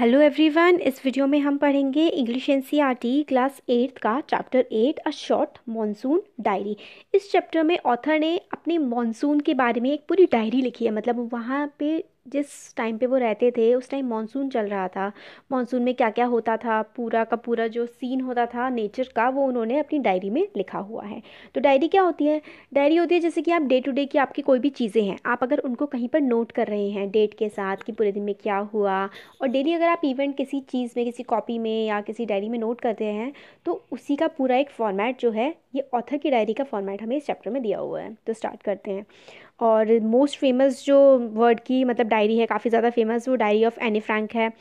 Hello everyone इस video में हम पढ़ेंगे इंग्लिश एन क्लास एट्थ का chapter eight a short monsoon diary इस चैप्टर में ऑथर ने अपने मॉनसून के बारे में एक पूरी डायरी लिखी है मतलब वहाँ पे जिस टाइम पे वो रहते थे उस टाइम मानसून चल रहा था मानसून में क्या क्या होता था पूरा का पूरा जो सीन होता था नेचर का वो उन्होंने अपनी डायरी में लिखा हुआ है तो डायरी क्या होती है डायरी होती है जैसे कि आप डे टू डे की आपकी कोई भी चीज़ें हैं आप अगर उनको कहीं पर नोट कर रहे हैं डेट के साथ कि पूरे दिन में क्या हुआ और डेली अगर आप इवेंट किसी चीज़ में किसी कॉपी में या किसी डायरी में नोट करते हैं तो उसी का पूरा एक फॉर्मेट जो है ये ऑथर की डायरी का फॉर्मेट हमें इस चैप्टर में दिया हुआ है तो स्टार्ट करते हैं और मोस्ट फेमस जो वर्ड की मतलब डायरी है काफ़ी ज़्यादा फेमस वो डायरी ऑफ एनी फ्रैंक है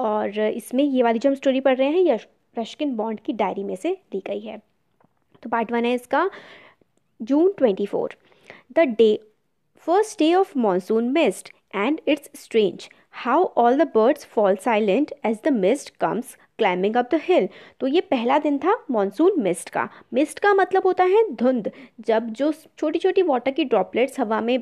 और इसमें ये वाली जो हम स्टोरी पढ़ रहे हैं यश रश्किन बॉन्ड की डायरी में से ली गई है तो पार्ट वन है इसका June twenty four the day first day of monsoon mist and it's strange how all the birds fall silent as the mist comes climbing up the hill तो ये पहला दिन था मानसून मिस्ट का mist का मतलब होता है धुंध जब जो छोटी छोटी वाटर की ड्रॉपलेट्स हवा में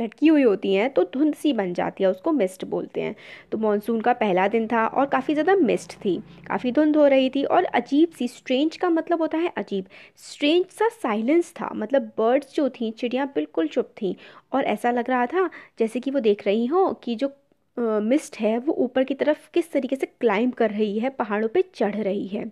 लटकी हुई होती हैं तो धुंध सी बन जाती है उसको मिस्ट बोलते हैं तो मानसून का पहला दिन था और काफ़ी ज़्यादा मिस्ट थी काफ़ी धुंध हो रही थी और अजीब सी स्ट्रेंज का मतलब होता है अजीब स्ट्रेंज सा साइलेंस था मतलब बर्ड्स जो थी चिड़ियाँ बिल्कुल चुप थी और ऐसा लग रहा था जैसे कि वो देख रही हों कि जो मिस्ट है वो ऊपर की तरफ किस तरीके से क्लाइंब कर रही है पहाड़ों पे चढ़ रही है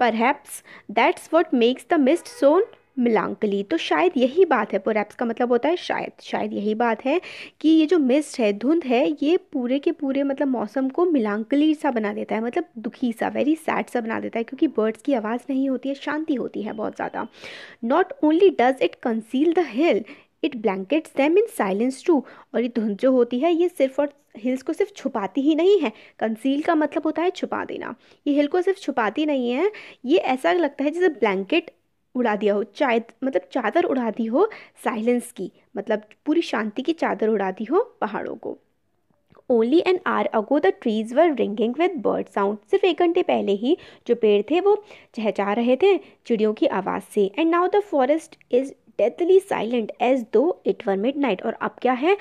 perhaps that's what makes the mist so melancholy तो शायद यही बात है परहैप्स का मतलब होता है शायद शायद यही बात है कि ये जो मिस्ट है धुंध है ये पूरे के पूरे मतलब मौसम को मिलांकली सा बना देता है मतलब दुखी सा वेरी सैड सा बना देता है क्योंकि बर्ड्स की आवाज़ नहीं होती है शांति होती है बहुत ज़्यादा not only does it conceal the hill it blankets them in silence too और ये धुंध जो होती है ये सिर्फ और हिल्स को सिर्फ छुपाती ही नहीं है कंसील का मतलब होता है छुपा देना ये हिल को सिर्फ छुपाती नहीं है ये ऐसा लगता है जैसे ब्लैंकेट उड़ा दिया हो चाय मतलब चादर उड़ा दी हो साइलेंस की मतलब पूरी शांति की चादर उड़ा दी हो पहाड़ों को only an hour ago the trees were ringing with bird sound सिर्फ एक घंटे पहले ही जो पेड़ थे वो चहचा रहे थे चिड़ियों की आवाज़ से and now the forest is deathly silent as though it were midnight और अब क्या है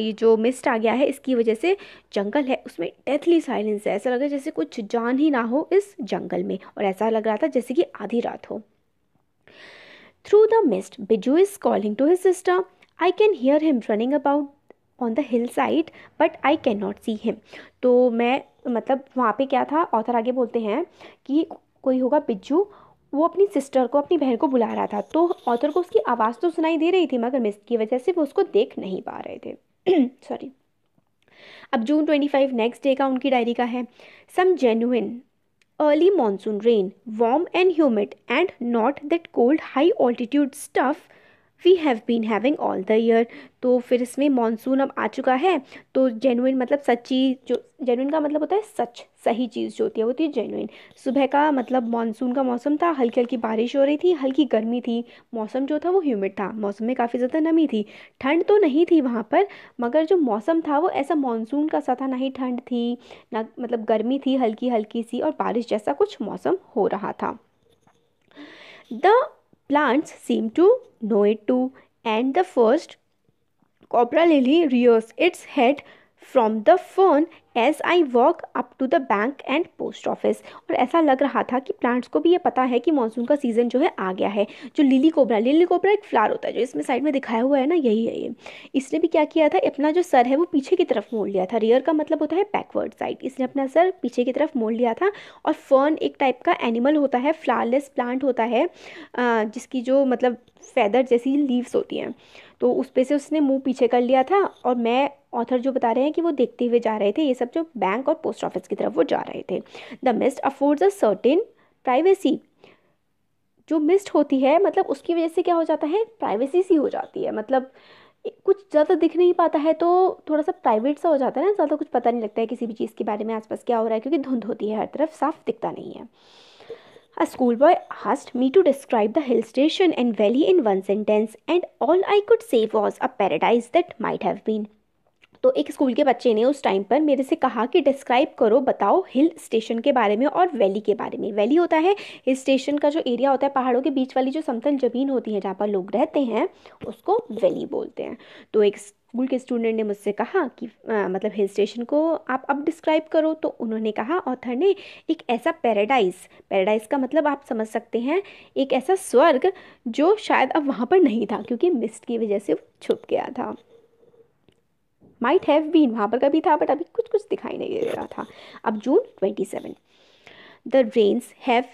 ये जो मिस्ट आ गया है इसकी वजह से जंगल है उसमें डेथली साइलेंस है ऐसा लग रहा है जैसे कुछ जान ही ना हो इस जंगल में और ऐसा लग रहा था जैसे कि आधी रात हो through the mist Bijju is calling to his sister I can hear him running about on the hillside but I cannot see him तो मैं मतलब वहाँ पे क्या था ऑथर आगे बोलते हैं कि कोई होगा बिज्जू वो अपनी सिस्टर को अपनी बहन को बुला रहा था तो ऑथर को उसकी आवाज़ तो सुनाई दे रही थी मगर मिस की वजह से वो उसको देख नहीं पा रहे थे सॉरी अब June twenty five next day का उनकी डायरी का है some genuine early monsoon rain warm and humid and not that cold high altitude stuff we have been having all the year तो फिर इसमें मानसून अब आ चुका है तो जेनुइन मतलब सच्ची जो जेनुइन का मतलब होता है सच सही चीज़ जो होती है वो होती है जेनुइन सुबह का मतलब मानसून का मौसम था हल्की हल्की बारिश हो रही थी हल्की गर्मी थी मौसम जो था वो ह्यूमिड था मौसम में काफ़ी ज़्यादा नमी थी ठंड तो नहीं थी वहाँ पर मगर जो मौसम था वो ऐसा मानसून का सा था ना ही ठंड थी ना मतलब गर्मी थी हल्की हल्की सी और बारिश जैसा कुछ मौसम हो रहा था the Plants seem to know it too, and the first cobra lily rears its head from the fern as I walk up to the bank and post office और ऐसा लग रहा था कि प्लांट्स को भी ये पता है कि मानसून का सीज़न जो है आ गया है जो लिली कोबरा लिली कोबरा एक फ्लावर होता है जो इसमें साइड में दिखाया हुआ है ना यही है ये इसने भी क्या किया था अपना जो सर है वो पीछे की तरफ मोड़ लिया था रियर का मतलब होता है बैकवर्ड साइड इसने अपना सर पीछे की तरफ मोड़ लिया था और फर्न एक टाइप का एनिमल होता है फ्लावरलेस प्लांट होता है जिसकी जो मतलब फैदर जैसी लीव्स होती हैं तो उस पर से उसने मुंह पीछे कर लिया था और मैं ऑथर जो बता रहे हैं कि वो देखते हुए जा रहे थे ये सब जो बैंक और पोस्ट ऑफिस की तरफ वो जा रहे थे the mist affords a certain privacy जो मिस्ट होती है मतलब उसकी वजह से क्या हो जाता है प्राइवेसी सी हो जाती है मतलब कुछ ज़्यादा दिख नहीं पाता है तो थोड़ा सा प्राइवेट सा हो जाता है ना ज़्यादा कुछ पता नहीं लगता है किसी भी चीज़ के बारे में आसपास क्या हो रहा है क्योंकि धुंध होती है हर तरफ साफ दिखता नहीं है a schoolboy asked me to describe the hill station and valley in one sentence and all I could say was a paradise that might have been तो एक स्कूल के बच्चे ने उस टाइम पर मेरे से कहा कि डिस्क्राइब करो बताओ हिल स्टेशन के बारे में और वैली के बारे में वैली होता है हिल स्टेशन का जो एरिया होता है पहाड़ों के बीच वाली जो समतल ज़मीन होती है जहाँ पर लोग रहते हैं उसको वैली बोलते हैं तो एक स्कूल के स्टूडेंट ने मुझसे कहा कि आ, मतलब हिल स्टेशन को आप अब डिस्क्राइब करो तो उन्होंने कहा ऑथर ने एक ऐसा पैराडाइज पैराडाइज का मतलब आप समझ सकते हैं एक ऐसा स्वर्ग जो शायद अब वहाँ पर नहीं था क्योंकि मिस्ट की वजह से वो छुप गया था माइट हैव बीन वहाँ पर कभी था बट अभी कुछ कुछ दिखाई नहीं दे रहा था अब June twenty seven the rains have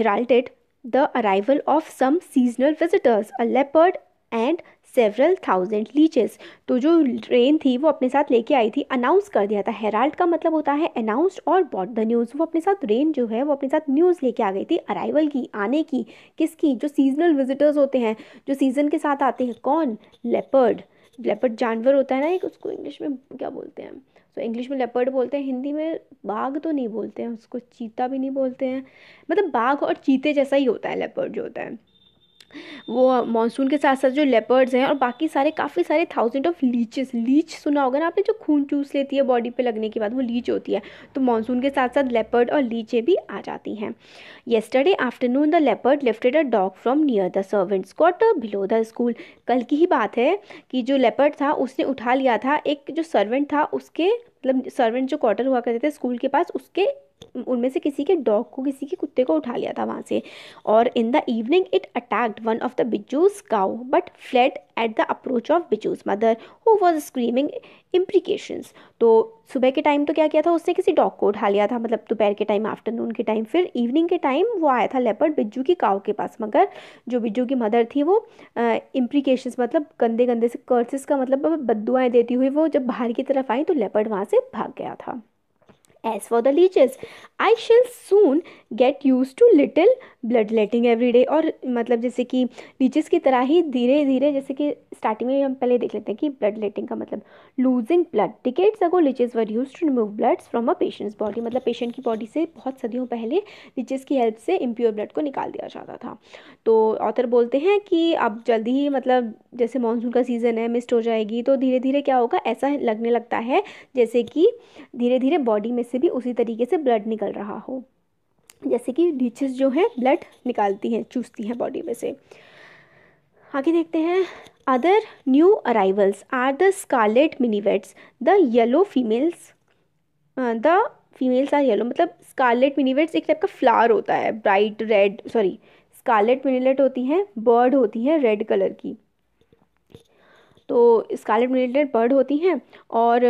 heralded the arrival of some seasonal visitors a leopard and several thousand leeches तो जो ट्रेन थी वो अपने साथ लेके आई थी अनाउंस कर दिया था हेराल्ड का मतलब होता है अनाउंस्ड और बॉट द न्यूज़ वो अपने साथ रेन जो है वो अपने साथ न्यूज़ लेके आ गई थी अराइवल की आने की किसकी जो सीजनल विजिटर्स होते हैं जो सीज़न के साथ आते हैं कौन लेपर्ड लेपर्ड जानवर होता है ना एक उसको इंग्लिश में क्या बोलते हैं सो इंग्लिश में लेपर्ड बोलते हैं हिंदी में बाघ तो नहीं बोलते हैं उसको चीता भी नहीं बोलते हैं मतलब बाघ और चीते जैसा ही होता है लेपर्ड जो होता है वो मानसून के साथ साथ जो लेपर्ड्स हैं और बाकी सारे काफ़ी सारे थाउजेंड ऑफ लीचेस लीच सुना होगा ना आपने जो खून चूस लेती है बॉडी पे लगने के बाद वो लीच होती है तो मानसून के साथ साथ लेपर्ड और लीचें भी आ जाती हैं yesterday afternoon the leopard lifted a dog from near the servants quarter below the school कल की ही बात है कि जो लेपर्ड था उसने उठा लिया था एक जो सर्वेंट था उसके मतलब सर्वेंट जो क्वार्टर हुआ करते थे स्कूल के पास उसके उनमें से किसी के डॉग को किसी के कुत्ते को उठा लिया था वहाँ से और in the evening it attacked one of the Bijju's cow but fled at the approach of Bijju's mother who was screaming imprecations तो सुबह के टाइम तो क्या किया था उसने किसी डॉग को उठा लिया था मतलब दोपहर के टाइम आफ्टरनून के टाइम फिर इवनिंग के टाइम वो आया था लेपर्ड बिज्जू की काव के पास मगर जो बिज्जू की मदर थी वो इम्प्रिकेशंस मतलब गंदे गंदे से कर्सेस का मतलब बदुआएँ देती हुई वो जब बाहर की तरफ आई तो लेपर्ड वहाँ से भाग गया था As for the leeches, I shall soon get used to little bloodletting every day. और मतलब जैसे कि लीचेस की तरह ही धीरे धीरे जैसे कि स्टार्टिंग में हम पहले देख लेते हैं कि ब्लडलेटिंग का मतलब losing blood decades ago leeches were use to remove bloods from a patient's body मतलब पेशेंट की बॉडी से बहुत सदियों पहले लीचेस की हेल्प से इम्प्योर ब्लड को निकाल दिया जाता था तो ऑथर बोलते हैं कि अब जल्दी ही मतलब जैसे मानसून का सीज़न है मिस्ट हो जाएगी तो धीरे धीरे क्या होगा ऐसा लगने लगता है जैसे कि धीरे धीरे बॉडी में से भी उसी तरीके से ब्लड निकल रहा हो जैसे कि डीचेस जो है ब्लड निकालती हैं चूसती हैं बॉडी में से आगे देखते हैं other new arrivals are the scarlet minivets the yellow females the females are yellow मतलब स्कारलेट मिनीवेट्स एक टाइप का फ्लावर होता है bright red sorry scarlet minivet होती हैं बर्ड होती हैं रेड कलर की तो स्कारलेट मिनीलेट बर्ड होती हैं और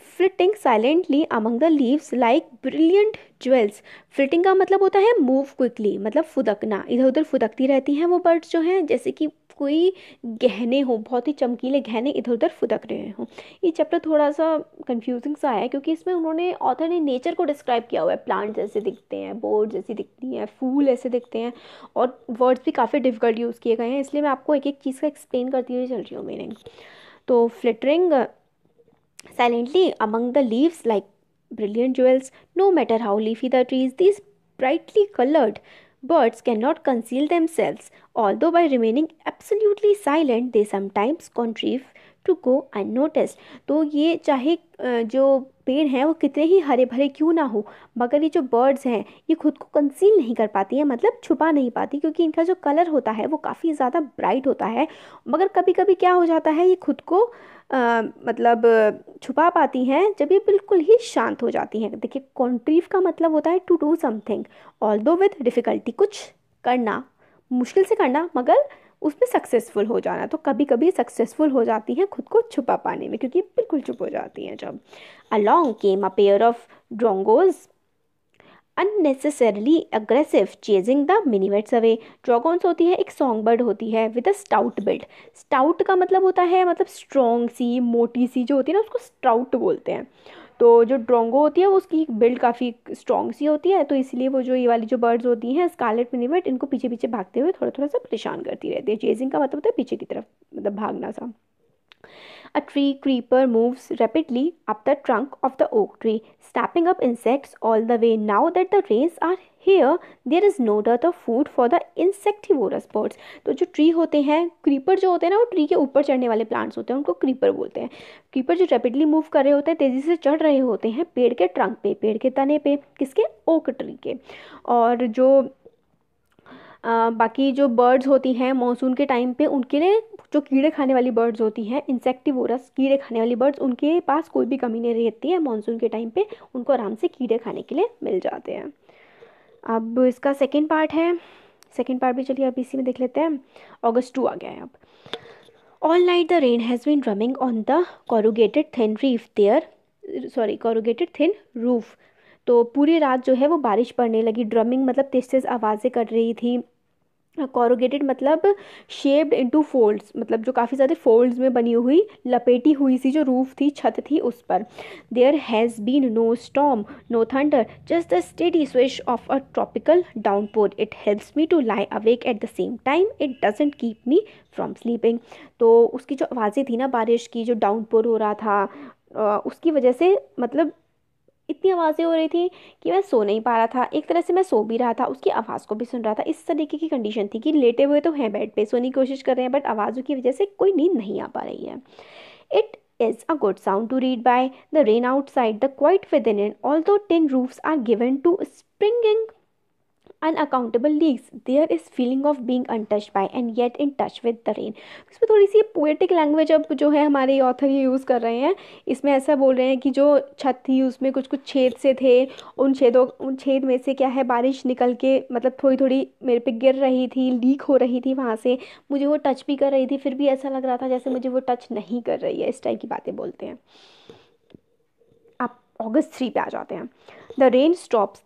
flitting silently among the leaves like brilliant jewels flitting का मतलब होता है मूव क्विकली मतलब फुदकना इधर उधर फुदकती रहती हैं वो बर्ड्स जो हैं जैसे कि कोई गहने हो बहुत ही चमकीले गहने इधर उधर फुदक रहे हों ये चैप्टर थोड़ा सा कंफ्यूजिंग सा है क्योंकि इसमें उन्होंने ऑथर ने नेचर को डिस्क्राइब किया हुआ है प्लांट्स ऐसे दिखते हैं बोर्ड जैसी दिखती हैं फूल ऐसे दिखते हैं और वर्ड्स भी काफ़ी डिफिकल्ट यूज़ किए गए हैं इसलिए मैं आपको एक एक चीज़ का एक्सप्लेन करती हुई चल रही हूँ मेरे तो flittering silently among the leaves like brilliant jewels. No matter how leafy the trees, these brightly colored birds cannot conceal themselves, although by remaining absolutely silent, they sometimes contrive to go notice तो ये चाहे जो पेड़ हैं वो कितने ही हरे भरे क्यों ना हो मगर ये जो बर्ड्स हैं ये खुद को कंसील नहीं कर पाती हैं मतलब छुपा नहीं पाती क्योंकि इनका जो कलर होता है वो काफ़ी ज़्यादा ब्राइट होता है मगर कभी कभी क्या हो जाता है ये खुद को आ, मतलब छुपा पाती हैं जब ये बिल्कुल ही शांत हो जाती हैं देखिए कॉन्ट्रीव का मतलब होता है to do something although with difficulty कुछ करना मुश्किल से करना मगर उसमें सक्सेसफुल हो जाना तो कभी कभी सक्सेसफुल हो जाती हैं खुद को छुपा पाने में क्योंकि बिल्कुल चुप हो जाती हैं जब along came a pair of drongos unnecessarily aggressive chasing the minivets away drongos होती है एक सॉन्ग बर्ड होती है with a stout build stout का मतलब होता है मतलब स्ट्रॉन्ग सी मोटी सी जो होती है ना उसको स्टाउट बोलते हैं तो जो ड्रोंगो होती है वो उसकी बिल्ड काफ़ी स्ट्रॉन्ग सी होती है तो इसलिए वो जो ये वाली जो बर्ड्स होती हैं स्कारलेट मिनीवेट इनको पीछे पीछे भागते हुए थोड़ा थोड़ा सा परेशान करती रहती है चेजिंग का मतलब होता है पीछे की तरफ मतलब भागना सा A tree creeper moves rapidly up the trunk of the oak tree, snapping up insects all the way. Now that the rains are here, there is no dearth of food for the insectivorous birds. तो जो tree होते हैं creeper जो होते हैं ना वो tree के ऊपर चढ़ने वाले plants होते हैं उनको creeper बोलते हैं creeper जो rapidly move कर रहे होते हैं तेज़ी से चढ़ रहे होते हैं पेड़ के trunk पे पेड़ के तने पे किसके oak tree के और जो आ, बाकी जो बर्ड्स होती हैं मॉनसून के टाइम पे उनके लिए जो कीड़े खाने वाली बर्ड्स होती हैं इंसेक्टिवोरस कीड़े खाने वाली बर्ड्स उनके पास कोई भी कमी नहीं रहती है मानसून के टाइम पे उनको आराम से कीड़े खाने के लिए मिल जाते हैं अब इसका सेकेंड पार्ट है सेकेंड पार्ट भी चलिए अब इसी में देख लेते हैं ऑगस्ट टू आ गया है अब all night the rain has been drumming on the corrugated thin reef there sorry corrugated thin roof तो पूरी रात जो है वो बारिश पड़ने लगी ड्रमिंग मतलब तेज तेज आवाज़ें कर रही थी कॉरोगेटेड मतलब शेप्ड इनटू फोल्ड्स मतलब जो काफ़ी ज़्यादा फोल्ड्स में बनी हुई लपेटी हुई सी जो रूफ थी छत थी उस पर there has been no storm no thunder just the steady swish of a tropical downpour it helps me to lie awake at the same time it doesn't keep me from sleeping तो उसकी जो आवाज़ें थी ना बारिश की जो downpour हो रहा था उसकी वजह से मतलब इतनी आवाज़ें हो रही थी कि मैं सो नहीं पा रहा था एक तरह से मैं सो भी रहा था उसकी आवाज़ को भी सुन रहा था इस तरीके की कंडीशन थी कि लेटे हुए तो हैं बेड पे सोने की कोशिश कर रहे हैं बट आवाज़ों की वजह से कोई नींद नहीं आ पा रही है it good sound to read by the rain outside the quiet within and although tin roofs are given to springing unaccountable leaks there is feeling of being untouch by and yet in touch with the rain इसमें थोड़ी सी poetic language अब जो है हमारे author ये use कर रहे हैं इसमें ऐसा बोल रहे हैं कि जो छत थी उसमें कुछ कुछ छेद से थे उन छेदों उन छेद में से क्या है बारिश निकल के मतलब थोड़ी थोड़ी मेरे पे गिर रही थी लीक हो रही थी वहाँ से मुझे वो टच भी कर रही थी फिर भी ऐसा लग रहा था जैसे मुझे वो टच नहीं कर रही है इस टाइप की बातें बोलते हैं आप अगस्त थ्री पे आ जाते हैं द रेन स्टॉप्स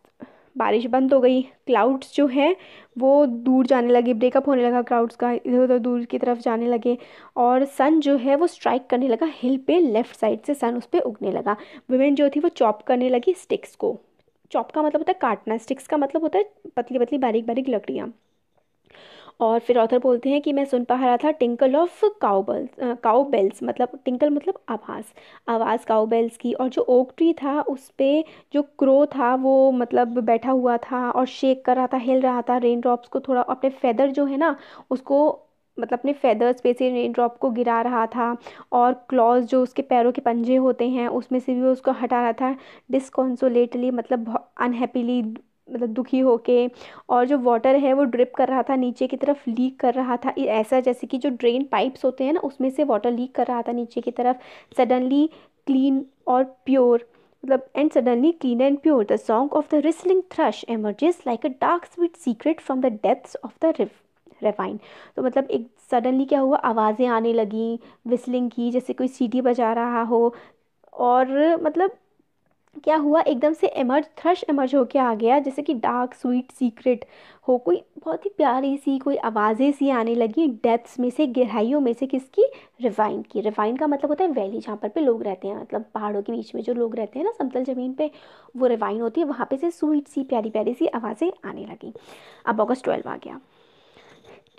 बारिश बंद हो गई क्लाउड्स जो है वो दूर जाने लगे ब्रेकअप होने लगा क्लाउड्स का इधर उधर दूर की तरफ जाने लगे और सन जो है वो स्ट्राइक करने लगा हिल पे लेफ़्ट साइड से सन उस पर उगने लगा वुमेन जो थी वो चॉप करने लगी स्टिक्स को चॉप का मतलब होता है काटना स्टिक्स का मतलब होता है पतली पतली बारीक बारीक लकड़ियाँ और फिर ऑथर बोलते हैं कि मैं सुन पा रहा था टिंकल ऑफ काउबल्स बेल्स मतलब टिंकल मतलब आवाज़ आवाज़ बेल्स की और जो ओक ट्री था उस पर जो क्रो था वो मतलब बैठा हुआ था और शेक कर रहा था हिल रहा था रेन ड्रॉप्स को थोड़ा अपने फेदर जो है ना उसको मतलब अपने फेदर्स पे से रेन ड्रॉप को गिरा रहा था और क्लॉज जो उसके पैरों के पंजे होते हैं उसमें से भी वो उसको हटा रहा था डिसकॉन्सोलेटली मतलब अनहैप्पीली मतलब दुखी होके और जो वाटर है वो ड्रिप कर रहा था नीचे की तरफ लीक कर रहा था ऐसा जैसे कि जो ड्रेन पाइप्स होते हैं ना उसमें से वाटर लीक कर रहा था नीचे की तरफ सडनली क्लीन और प्योर मतलब and suddenly clean and pure the song of the whistling thrush emerges like a dark sweet secret from the depths of the river ravine तो मतलब एक सडनली क्या हुआ आवाज़ें आने लगी विसलिंग की जैसे कोई सीटी बजा रहा हो और मतलब क्या हुआ एकदम से एमर्ज थ्रश इमर्ज होके आ गया जैसे कि डार्क स्वीट सीक्रेट हो कोई बहुत ही प्यारी सी कोई आवाज़ें सी आने लगी डेप्थ्स में से गहराइयों में से किसकी रिवाइन की रिवाइन का मतलब होता है वैली जहाँ पर पे लोग रहते हैं मतलब पहाड़ों के बीच में जो लोग रहते हैं ना समतल ज़मीन पे वो रिवाइन होती है वहाँ पे से स्वीट सी प्यारी प्यारी सी आवाज़ें आने लगी अब ऑगस्ट ट्वेल्व आ गया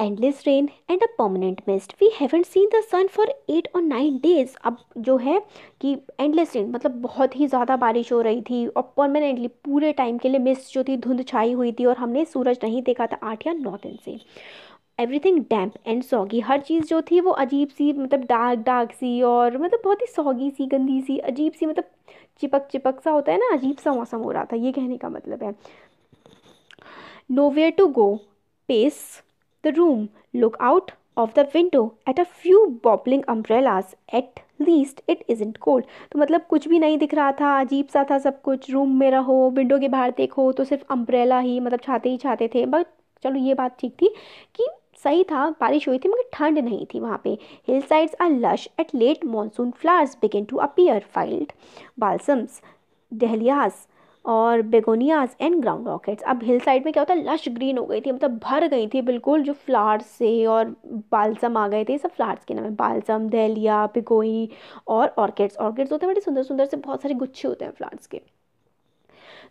endless rain and a permanent mist we haven't seen the sun for eight और नाइन डेज अब जो है कि एंडलेस रेन मतलब बहुत ही ज़्यादा बारिश हो रही थी और परमानेंटली पूरे टाइम के लिए मिस्ट जो थी धुंध छाई हुई थी और हमने सूरज नहीं देखा था आठ या नौ दिन से एवरीथिंग डैम्प एंड सॉगी हर चीज़ जो थी वो अजीब सी मतलब डार्क डार्क सी और मतलब बहुत ही सॉगी सी गंदी सी अजीब सी मतलब चिपक चिपक सा होता है ना अजीब सा मौसम हो रहा था ये कहने का मतलब है nowhere to go pace the room, look out of the window at a few bobbling umbrellas at least it isn't cold तो मतलब कुछ भी नहीं दिख रहा था अजीब सा था सब कुछ रूम में रहो विंडो के बाहर देखो तो सिर्फ अम्ब्रेला ही मतलब छाते ही छाते थे बट चलो ये बात ठीक थी कि सही था बारिश हुई थी मगर ठंड नहीं थी वहाँ पे hillsides are lush at late monsoon flowers begin to appear field balsams dahlias और बेगोनियाज एंड ग्राउंड रॉकेट्स अब हिल साइड में क्या होता है लश ग्रीन हो गई थी मतलब भर गई थी बिल्कुल जो फ्लावर्स से और बालसम आ गए थे सब फ्लावर्स के नाम है बालसम दहलिया पिगोई और ऑर्किड्स ऑर्किड्स होते हैं बड़े सुंदर सुंदर से बहुत सारे गुच्छे होते हैं फ्लावर्स के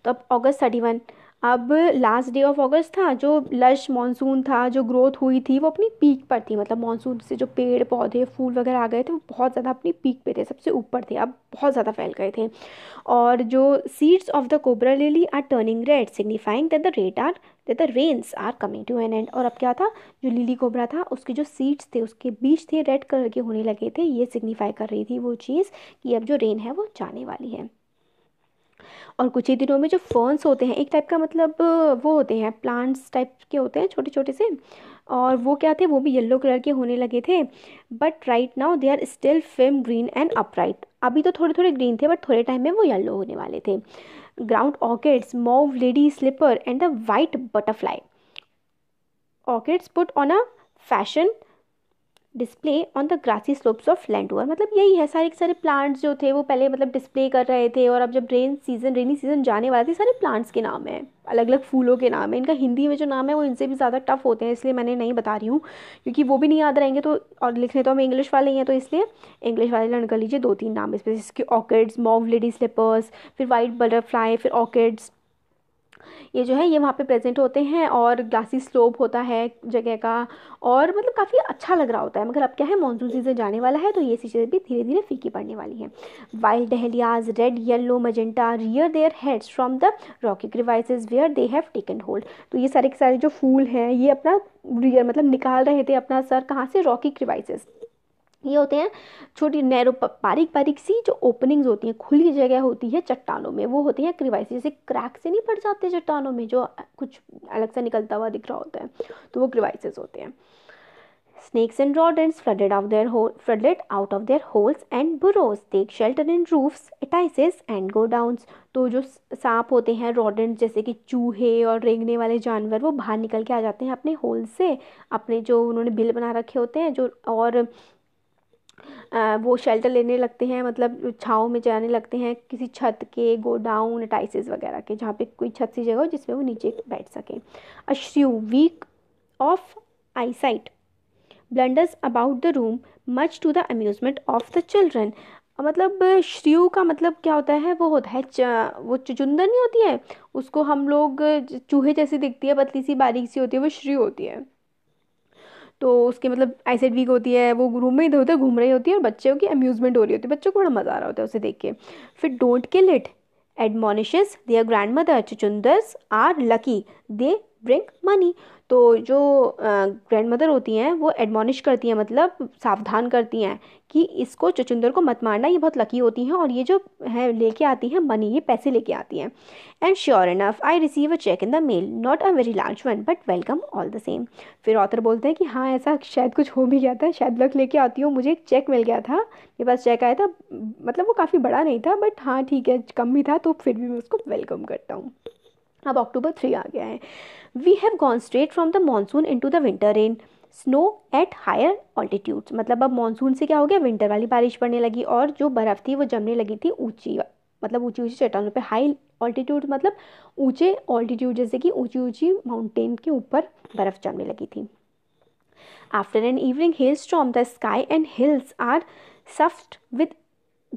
तो अब अगस्त थर्टी वन अब लास्ट डे ऑफ अगस्त था जो लश मानसून था जो ग्रोथ हुई थी वो अपनी पीक पर थी मतलब मानसून से जो पेड़ पौधे फूल वगैरह आ गए थे वो बहुत ज़्यादा अपनी पीक पे थे सबसे ऊपर थे अब बहुत ज़्यादा फैल गए थे और जो seeds of the cobra lily are turning red signifying that the rate are that the rains are coming to an end और अब क्या था जो लिली कोबरा था उसके जो सीड्स थे उसके बीच थे रेड कलर के होने लगे थे ये सिग्निफाई कर रही थी वो चीज़ कि अब जो रेन है वो जाने वाली है और कुछ ही दिनों में जो फर्न्स होते हैं एक टाइप का मतलब वो होते हैं प्लांट्स टाइप के होते हैं छोटे छोटे से और वो क्या थे वो भी येलो कलर के होने लगे थे but right now they are still firm green and upright अभी तो थोड़े थोड़े ग्रीन थे बट थोड़े टाइम में वो येलो होने वाले थे ground orchids mauve lady slipper and the white butterfly orchids put on a fashion display on the grassy slopes of land हुआ मतलब यही है सारे सारे प्लांट्स जो थे वो पहले मतलब डिस्प्ले कर रहे थे और अब जब रेन सीजन रेनी सीजन जाने वाला थे सारे प्लांट्स के नाम हैं अलग अलग फूलों के नाम हैं इनका हिंदी में जो नाम है वो इनसे भी ज़्यादा टफ होते हैं इसलिए मैंने नहीं बता रही हूँ क्योंकि वो भी नहीं याद रहेंगे तो और लिखने तो हम इंग्लिश वाले ही हैं तो इसलिए इंग्लिश वाले लर्न कर लीजिए दो तीन नाम इसमें जैसे कि ऑर्किड्स मॉव लेडी स्लिपर्स फिर वाइट बटरफ्लाई फिर ऑर्किड्स ये जो है ये वहाँ पे प्रेजेंट होते हैं और ग्लासी स्लोप होता है जगह का और मतलब काफ़ी अच्छा लग रहा होता है मगर अब क्या है मानसून सीज़न जाने वाला है तो ये चीज़ें भी धीरे धीरे फीकी पड़ने वाली हैं wild dahlias red yellow magenta rear their heads from the rocky crevices where they have taken hold तो ये सारे के सारे जो फूल हैं ये अपना रियर मतलब निकाल रहे थे अपना सर कहाँ से रॉकी रिवाइसेज ये होते हैं छोटी नैरो बारीक बारीक सी जो ओपनिंग्स होती हैं खुली जगह होती है चट्टानों में वो होती हैं क्रिवाइसी जैसे क्रैक से नहीं पड़ जाते चट्टानों में जो कुछ अलग सा निकलता हुआ दिख रहा होता है तो वो क्रिवाइसिस होते हैं Snakes and rodents flooded of their hole flooded out of their holes and burrows take shelter in roofs attics and godowns तो जो सांप होते हैं रॉडेंट जैसे कि चूहे और रेंगने वाले जानवर वो बाहर निकल के आ जाते हैं अपने होल से अपने जो उन्होंने बिल बना रखे होते हैं जो और वो शेल्टर लेने लगते हैं मतलब छाँव में जाने लगते हैं किसी छत के गोडाउन टाइसिस वगैरह के जहाँ पे कोई छत सी जगह हो जिसमें वो नीचे बैठ सकें a shrew weak of eyesight blunders about the room much to the amusement of the children मतलब श्रियु का मतलब क्या होता है वो होता है च वो चुचुंदर नहीं होती है उसको हम लोग चूहे जैसी दिखती है पतली सी बारीक सी होती है वो श्रियु होती है तो उसके मतलब आईसेट वीक होती है वो रूम में इधर उधर घूम रही होती है और बच्चों की अम्यूजमेंट हो रही होती है बच्चों को बड़ा मज़ा आ रहा होता है उसे देख के फिर don't kill it admonishes their grandmother चुचुंदर्स are lucky they bring money तो जो ग्रैंड मदर होती हैं वो एडमोनिश करती हैं मतलब सावधान करती हैं कि इसको चुचुंदर को मत मारना ये बहुत लकी होती हैं और ये जो है लेके आती हैं मनी ये पैसे लेके आती हैं and sure enough I receive a cheque in the mail not a very large one but welcome all the same फिर ऑथर बोलते हैं कि हाँ ऐसा शायद कुछ हो भी गया था शायद लक लेके आती हूँ मुझे एक चेक मिल गया था मेरे पास चेक आया था मतलब वो काफ़ी बड़ा नहीं था बट हाँ ठीक है कम भी था तो फिर भी मैं उसको वेलकम करता हूँ अब अक्टूबर थ्री आ गया है we have gone straight from the monsoon into the winter rain snow at higher altitudes मतलब अब मानसून से क्या हो गया विंटर वाली बारिश पड़ने लगी और जो बर्फ़ थी वो जमने लगी थी ऊंची मतलब ऊंची ऊंची चट्टानों पे हाई ऑल्टीट्यूड मतलब ऊंचे ऑल्टीट्यूड जैसे कि ऊंची ऊंची माउंटेन के ऊपर बर्फ़ जमने लगी थी after an evening hill storm the sky and hills are soft with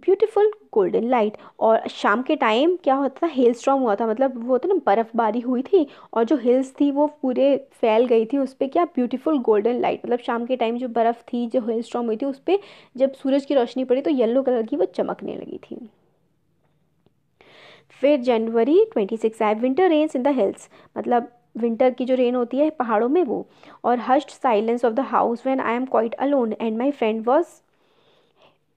beautiful golden light और शाम के टाइम क्या होता था हिल स्ट्रॉम हुआ था मतलब वो होता ना बर्फ़बारी हुई थी और जो हिल्स थी वो पूरे फैल गई थी उस पर क्या ब्यूटीफुल गोल्डन लाइट मतलब शाम के टाइम जो बर्फ़ थी जो हिल स्ट्रॉम हुई थी उस पर जब सूरज की रोशनी पड़ी तो येल्लो कलर की वो चमकने लगी थी फिर जनवरी ट्वेंटी सिक्स आए winter rains in the hills मतलब विंटर की जो रेन होती है पहाड़ों में वो और hushed silence of the house when I am quite alone and my friend was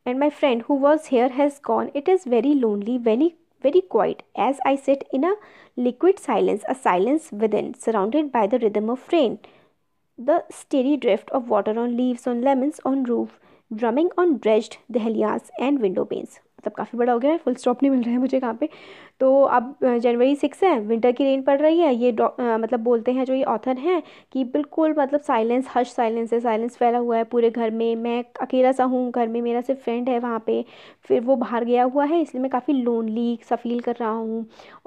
and my friend who was here has gone. It is very lonely, very, very quiet as I sit in a liquid silence, a silence within, surrounded by the rhythm of rain. The steady drift of water on leaves, on lemons, on roof, drumming on dredged dahlias and window panes. मतलब काफ़ी बड़ा हो गया है full stop नहीं मिल रहा है मुझे कहाँ पे तो अब जनवरी सिक्स है विंटर की रेन पड़ रही है ये आ, मतलब बोलते हैं जो ये ऑथर हैं कि बिल्कुल मतलब साइलेंस हर्ष साइलेंस है साइलेंस फैला हुआ है पूरे घर में मैं अकेला सा हूँ घर में मेरा सिर्फ फ्रेंड है वहाँ पे फिर वो बाहर गया हुआ है इसलिए मैं काफ़ी लोनली सा फील कर रहा हूँ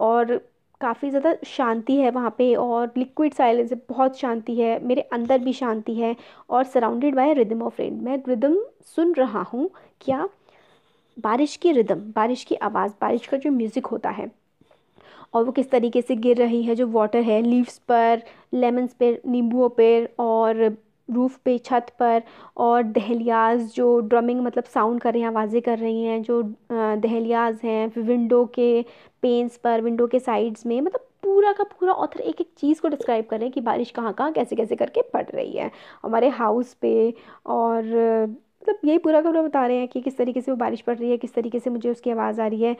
और काफ़ी ज़्यादा शांति है वहाँ पे और लिक्विड साइलेंस है बहुत शांति है मेरे अंदर भी शांति है और surrounded by rhythm of rain मैं रिदम सुन रहा हूँ क्या बारिश की रिदम बारिश की आवाज़ बारिश का जो म्यूज़िक होता है और वो किस तरीके से गिर रही है जो वाटर है लीव्स पर लेमन्स पर नींबुओं पर और रूफ़ पे छत पर और दहलियाज जो ड्रमिंग मतलब साउंड कर रही हैं आवाज़ें कर रही हैं जो दहलियाज हैं विंडो के पेंस पर विंडो के साइड्स में मतलब पूरा का पूरा ऑथर एक एक चीज़ को डिस्क्राइब कर रहे हैं कि बारिश कहाँ कहाँ कैसे कैसे करके पड़ रही है हमारे हाउस पे और मतलब यही पूरा का पूरा बता रहे हैं कि किस तरीके से वो बारिश पड़ रही है किस तरीके से मुझे उसकी आवाज़ आ रही है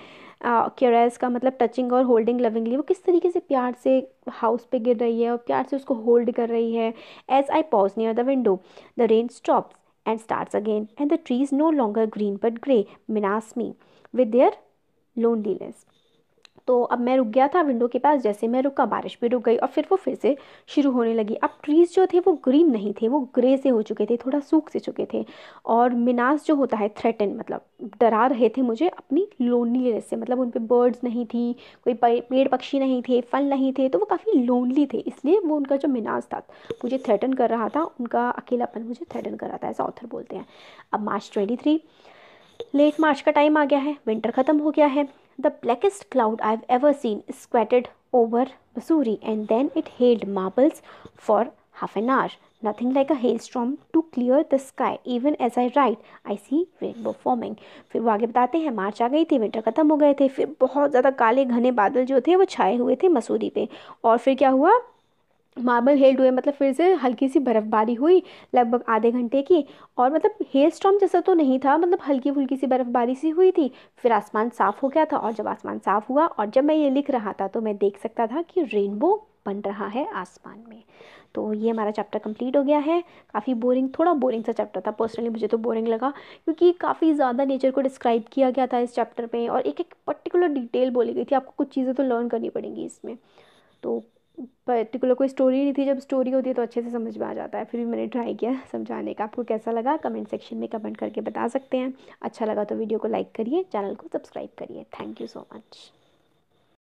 केयरस का मतलब टचिंग और होल्डिंग लविंगली वो किस तरीके से प्यार से हाउस पे गिर रही है और प्यार से उसको होल्ड कर रही है as I pause near the window the rain stops and start again and the trees no longer green but grey menace me with their loneliness तो अब मैं रुक गया था विंडो के पास जैसे मैं रुका बारिश भी रुक गई और फिर वो फिर से शुरू होने लगी अब ट्रीज़ जो थे वो ग्रीन नहीं थे वो ग्रे से हो चुके थे थोड़ा सूख से चुके थे और मिनास जो होता है थ्रेटन मतलब डरा रहे थे मुझे अपनी लोनलीनेस से मतलब उन पर बर्ड्स नहीं थी कोई पेड़ पक्षी नहीं थे फल नहीं थे तो वो काफ़ी लोनली थे इसलिए वो उनका जो मिनास था मुझे थ्रेटन कर रहा था उनका अकेलापन मुझे थ्रेटन कर रहा था ऐसा ऑथर बोलते हैं अब March twenty three late March का टाइम आ गया है विंटर ख़त्म हो गया है the blackest cloud I have ever seen squatted over Mussoorie and then it held marbles for half an hour nothing like a hail storm to clear the sky even as I write I see rainbow forming फिर वो आगे बताते हैं मार्च आ गई थी winter खत्म हो गए थे फिर बहुत ज़्यादा काले घने बादल जो थे वो छाए हुए थे मसूरी पे और फिर क्या हुआ मार्बल हेल्ड हुए मतलब फिर से हल्की सी बर्फ़बारी हुई लगभग आधे घंटे की और मतलब हेल स्टॉम जैसा तो नहीं था मतलब हल्की फुल्की सी बर्फ़बारी सी हुई थी फिर आसमान साफ़ हो गया था और जब आसमान साफ़ हुआ और जब मैं ये लिख रहा था तो मैं देख सकता था कि रेनबो बन रहा है आसमान में तो ये हमारा चैप्टर कंप्लीट हो गया है काफ़ी बोरिंग थोड़ा बोरिंग सा चैप्टर था पर्सनली मुझे तो बोरिंग लगा क्योंकि काफ़ी ज़्यादा नेचर को डिस्क्राइब किया गया था इस चैप्टर में और एक एक पर्टिकुलर डिटेल बोली गई थी आपको कुछ चीज़ें तो लर्न करनी पड़ेंगी इसमें तो पर्टिकुलर कोई स्टोरी नहीं थी जब स्टोरी होती है तो अच्छे से समझ में आ जाता है फिर भी मैंने ट्राई किया समझाने का आपको कैसा लगा कमेंट सेक्शन में कमेंट करके बता सकते हैं अच्छा लगा तो वीडियो को लाइक करिए चैनल को सब्सक्राइब करिए थैंक यू सो मच